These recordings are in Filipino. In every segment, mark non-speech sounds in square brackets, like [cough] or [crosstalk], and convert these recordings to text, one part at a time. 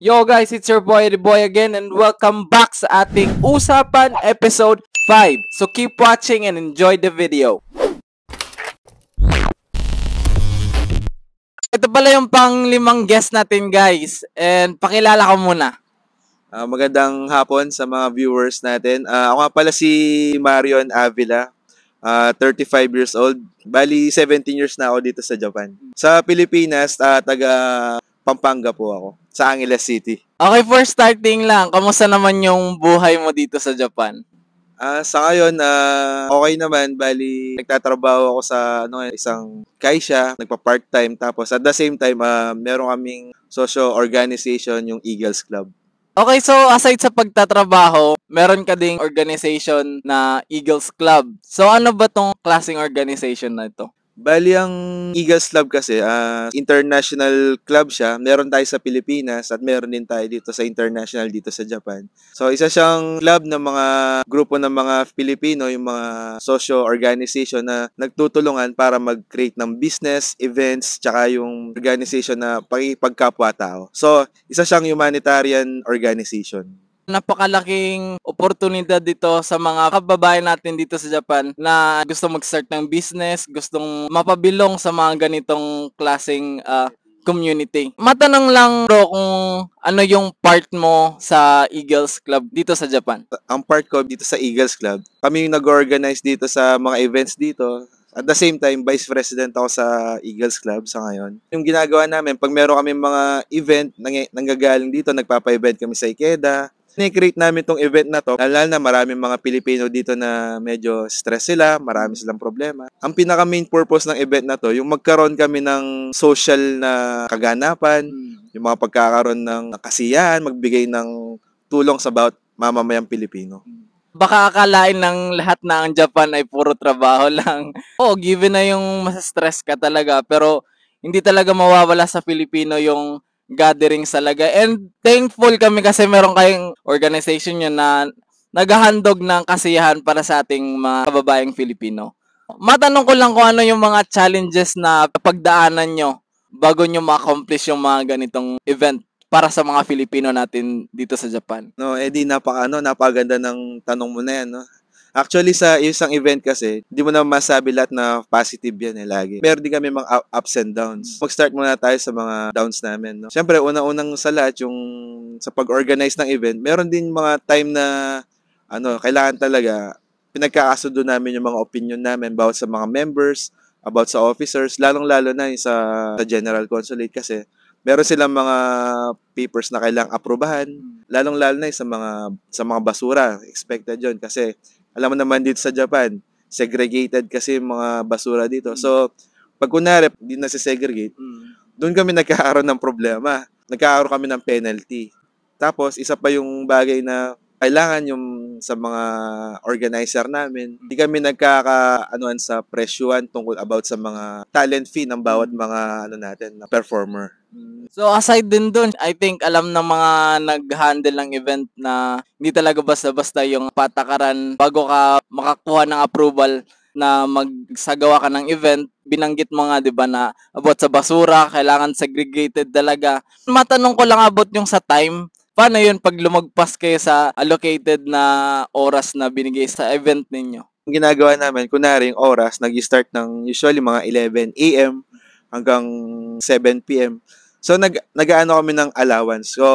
Yo guys, it's your boy, the boy again and welcome back sa ating Usapan Episode 5. So keep watching and enjoy the video. Ito pala yung panglimang guest natin guys and pakilala ko muna. Uh, magandang hapon sa mga viewers natin. Uh, ako nga pala si Marion Avila, uh, ah, 35 years old. Bali, 17 years na ako dito sa Japan. Sa Pilipinas, uh, taga Pampanga po ako, sa Angeles City. Okay, for starting lang, kamusta naman yung buhay mo dito sa Japan? Ah, uh, sa ngayon, uh, okay naman. Bali, nagtatrabaho ako sa ano, isang kaisya, nagpa-part-time. Tapos at the same time, uh, meron kaming social organization, yung Eagles Club. Okay, so aside sa pagtatrabaho, meron ka ding organization na Eagles Club. So ano ba tong klaseng organization na ito? Bali, ang Eagles Club kasi, uh, international club siya. Meron tayo sa Pilipinas at meron din tayo dito sa international dito sa Japan. So, isa siyang club ng mga grupo ng mga Pilipino, yung mga socio organization na nagtutulungan para mag-create ng business, events, tsaka yung organization na pagkapwa-tao. So, isa siyang humanitarian organization napakalaking oportunidad dito sa mga kababayan natin dito sa Japan na gusto mag-start ng business, gustong mapabilong sa mga ganitong klaseng uh, community. Matanong lang bro kung ano yung part mo sa Eagles Club dito sa Japan. Ang part ko dito sa Eagles Club, kami yung nag-organize dito sa mga events dito. At the same time, vice president ako sa Eagles Club sa ngayon. Yung ginagawa namin, pag meron kami mga event, nang nanggagaling dito, nagpapa-event kami sa Ikeda, Ni-create namin itong event na to, lalo na maraming mga Pilipino dito na medyo stress sila, marami silang problema. Ang pinaka main purpose ng event na to, yung magkaroon kami ng social na kaganapan, mm. yung mga pagkakaroon ng kasiyahan, magbigay ng tulong sa bawat mamamayang Pilipino. baka akalain ng lahat na ang Japan ay puro trabaho lang. [laughs] Oo, oh, given na yung stress ka talaga, pero hindi talaga mawawala sa Pilipino yung gathering sa Laga. And thankful kami kasi meron kayong organization nyo na naghahandog ng kasiyahan para sa ating mga kababaeng Filipino. Matanong ko lang kung ano yung mga challenges na pagdaanan nyo bago nyo ma-accomplish yung mga ganitong event para sa mga Filipino natin dito sa Japan. No, edi eh, napaka ano, napaganda ng tanong mo na yan, no. Actually, sa isang event kasi, hindi mo na masabi lahat na positive yan eh lagi. Meron din kami mga ups and downs. Mag-start muna tayo sa mga downs namin. No? Siyempre, unang-unang sa lahat, yung sa pag-organize ng event, meron din mga time na ano, kailangan talaga pinagkakasundo namin yung mga opinion namin about sa mga members, about sa officers, lalong-lalo na yung sa, sa General Consulate kasi meron silang mga papers na kailangang aprobahan, lalong-lalo na yung sa mga sa mga basura, expected 'yon kasi alam mo naman dito sa Japan, segregated kasi mga basura dito. So, hmm. pag kunwari, di na segregate, mm. doon kami nagkakaroon ng problema. Nagkakaroon kami ng penalty. Tapos, isa pa yung bagay na kailangan yung sa mga organizer namin. Mm. Hindi kami nagkakaanuan sa presyuan tungkol about sa mga talent fee ng bawat mm. mga ano natin, na performer. Mm. So aside din dun, I think alam ng mga nag-handle ng event na hindi talaga basta-basta yung patakaran bago ka makakuha ng approval na magsagawa ka ng event, binanggit mo nga 'di ba na about sa basura, kailangan segregated talaga. Matanong ko lang about yung sa time Paano yun pag lumagpas kayo sa allocated na oras na binigay sa event ninyo? Ang ginagawa namin, kunwari yung oras, nag-start ng usually mga 11 a.m. hanggang 7 p.m. So nag nagaano kami ng allowance. So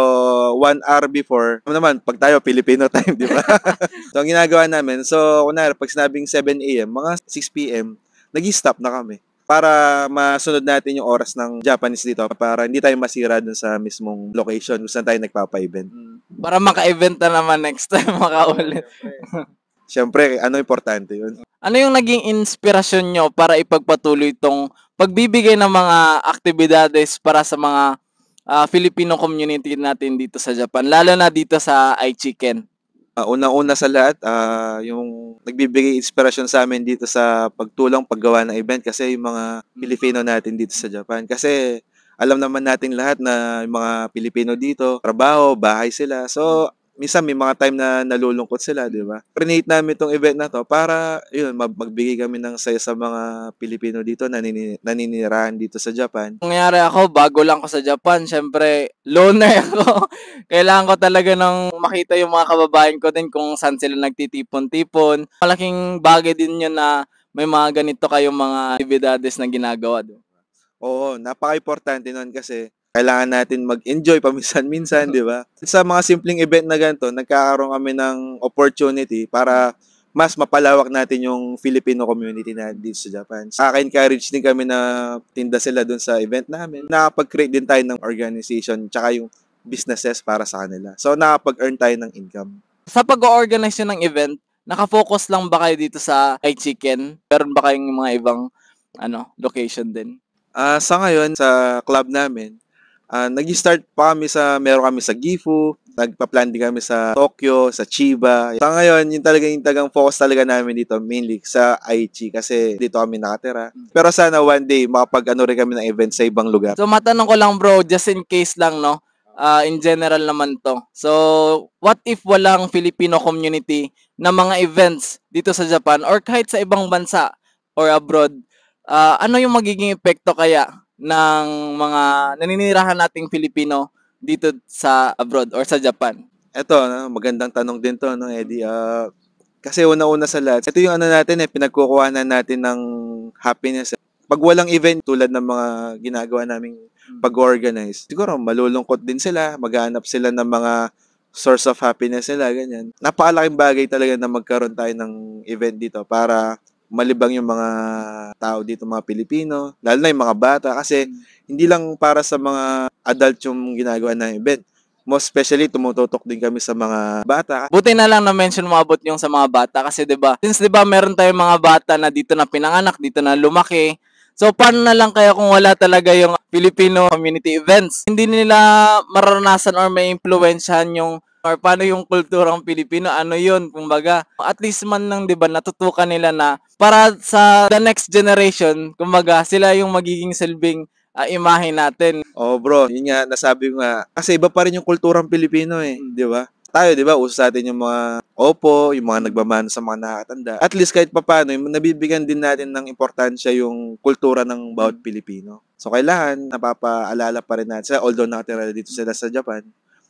one hour before, naman pag tayo Filipino [laughs] time, di ba? [laughs] so ang ginagawa namin, so kunwari pag sinabing 7 AM, mga 6 PM, nag-stop na kami para masunod natin yung oras ng Japanese dito para hindi tayo masira dun sa mismong location kung saan tayo nagpapa-event. Mm. Para maka-event na naman next time, [laughs] makaulit. Siyempre, ano importante yun. Ano yung naging inspirasyon nyo para ipagpatuloy itong pagbibigay ng mga aktibidades para sa mga uh, Filipino community natin dito sa Japan, lalo na dito sa Aichiken? Uh, Una-una sa lahat, uh, yung nagbibigay inspirasyon sa amin dito sa pagtulang paggawa ng event kasi yung mga mm. Pilipino natin dito sa Japan. Kasi alam naman natin lahat na yung mga Pilipino dito, trabaho, bahay sila. So, minsan may mga time na nalulungkot sila, di ba? Prenate namin itong event na to para, yun, magbigay kami ng saya sa mga Pilipino dito, nanini- naninirahan dito sa Japan. Nangyari ako, bago lang ako sa Japan, syempre, loner [laughs] ako. Kailangan ko talaga ng makita yung mga kababayan ko din kung saan sila nagtitipon-tipon. Malaking bagay din yun na may mga ganito kayong mga activities na ginagawa doon. Oo, napaka-importante nun kasi kailangan natin mag-enjoy paminsan-minsan, di ba? Sa mga simpleng event na ganito, nagkakaroon kami ng opportunity para mas mapalawak natin yung Filipino community na dito sa Japan. Kaka-encourage din kami na tinda sila doon sa event namin. Nakapag-create din tayo ng organization tsaka yung businesses para sa kanila. So, nakapag-earn tayo ng income. Sa pag-organize ng event, nakafocus lang ba kayo dito sa I Chicken? Meron ba kayong mga ibang ano, location din? Uh, sa ngayon, sa club namin, Uh, nag-start pa kami sa, meron kami sa Gifu, nagpa-plan din kami sa Tokyo, sa Chiba. Sa ngayon, yung talaga yung tagang focus talaga namin dito mainly sa Aichi kasi dito kami nakatira. Hmm. Pero sana one day makapag ano rin kami ng event sa ibang lugar. So matanong ko lang bro, just in case lang no. Uh, in general naman to. So, what if walang Filipino community na mga events dito sa Japan or kahit sa ibang bansa or abroad? Uh, ano yung magiging epekto kaya ng mga naninirahan nating Filipino dito sa abroad or sa Japan? Ito, ano, magandang tanong din to, no, Eddie. Uh, kasi una-una sa lahat, ito yung ano natin eh, pinagkukuhanan natin ng happiness. Pag walang event tulad ng mga ginagawa naming hmm. pag-organize, siguro malulungkot din sila, maghanap sila ng mga source of happiness nila, ganyan. Napakalaking bagay talaga na magkaroon tayo ng event dito para malibang yung mga tao dito, mga Pilipino, lalo na yung mga bata kasi hindi lang para sa mga adult yung ginagawa ng event. Most especially, tumututok din kami sa mga bata. Buti na lang na-mention mo about yung sa mga bata kasi 'di ba since 'di ba meron tayong mga bata na dito na pinanganak, dito na lumaki, So, paano na lang kaya kung wala talaga yung Filipino community events? Hindi nila mararanasan or may influensyahan yung or paano yung kulturang Pilipino, ano yun, kumbaga, at least man lang, di ba, natutukan nila na para sa the next generation, kumbaga, sila yung magiging silbing uh, imahe natin. Oh bro, yun nga, nasabi ko nga, kasi iba pa rin yung kulturang Pilipino eh, hmm. di ba? tayo, di ba? Uso sa atin yung mga opo, yung mga nagmamano sa mga nakatanda. At least kahit papano, nabibigyan din natin ng importansya yung kultura ng bawat hmm. Pilipino. So, kailangan napapaalala pa rin natin. Although nakatira dito sila sa Japan,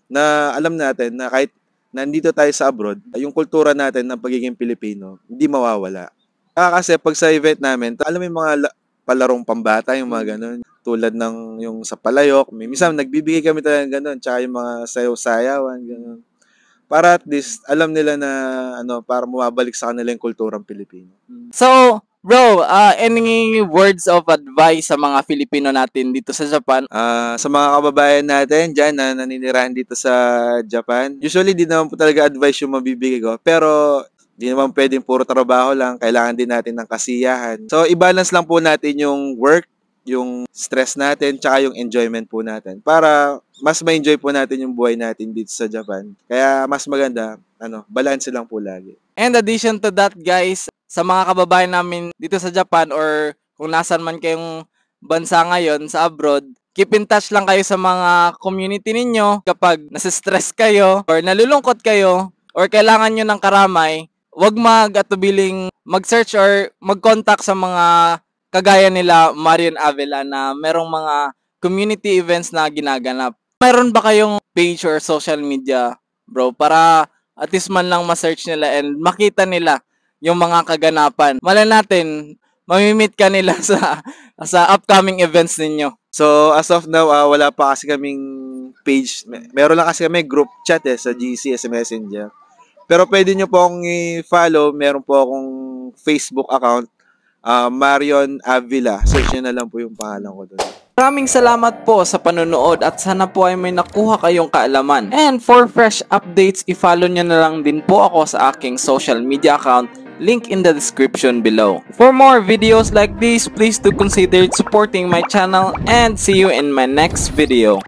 na alam natin na kahit nandito tayo sa abroad, yung kultura natin ng pagiging Pilipino, hindi mawawala. Ah, kasi pag sa event namin, alam mo yung mga palarong pambata, yung mga ganun. Tulad ng yung sa palayok. Minsan nagbibigay kami talaga ganun. Tsaka yung mga sayaw-sayawan, ganun para at least alam nila na ano para mababalik sa kanila yung kulturang Pilipino. So, bro, uh, any words of advice sa mga Filipino natin dito sa Japan? Uh, sa mga kababayan natin diyan na naninirahan dito sa Japan. Usually di naman po talaga advice yung mabibigay ko, pero di naman pwedeng puro trabaho lang, kailangan din natin ng kasiyahan. So, i-balance lang po natin yung work, yung stress natin, tsaka yung enjoyment po natin para mas ma-enjoy po natin yung buhay natin dito sa Japan. Kaya mas maganda, ano, balance lang po lagi. And addition to that guys, sa mga kababayan namin dito sa Japan or kung nasan man kayong bansa ngayon sa abroad, keep in touch lang kayo sa mga community ninyo kapag nasa-stress kayo or nalulungkot kayo or kailangan nyo ng karamay, wag mag-atubiling mag-search or mag-contact sa mga kagaya nila Marian Avila na merong mga community events na ginaganap. Mayroon ba kayong page or social media, bro, para at least man lang ma-search nila and makita nila yung mga kaganapan. Malay natin, mamimit ka nila [laughs] sa sa upcoming events ninyo. So, as of now, uh, wala pa kasi kaming page. Meron lang kasi kami group chat eh, sa GC, sa Messenger. Pero pwede nyo po akong i-follow. Meron po akong Facebook account uh, Marion Avila. Search niyo na lang po yung pangalan ko doon. Maraming salamat po sa panonood at sana po ay may nakuha kayong kaalaman. And for fresh updates, i-follow nyo na lang din po ako sa aking social media account link in the description below. For more videos like this, please do consider supporting my channel and see you in my next video.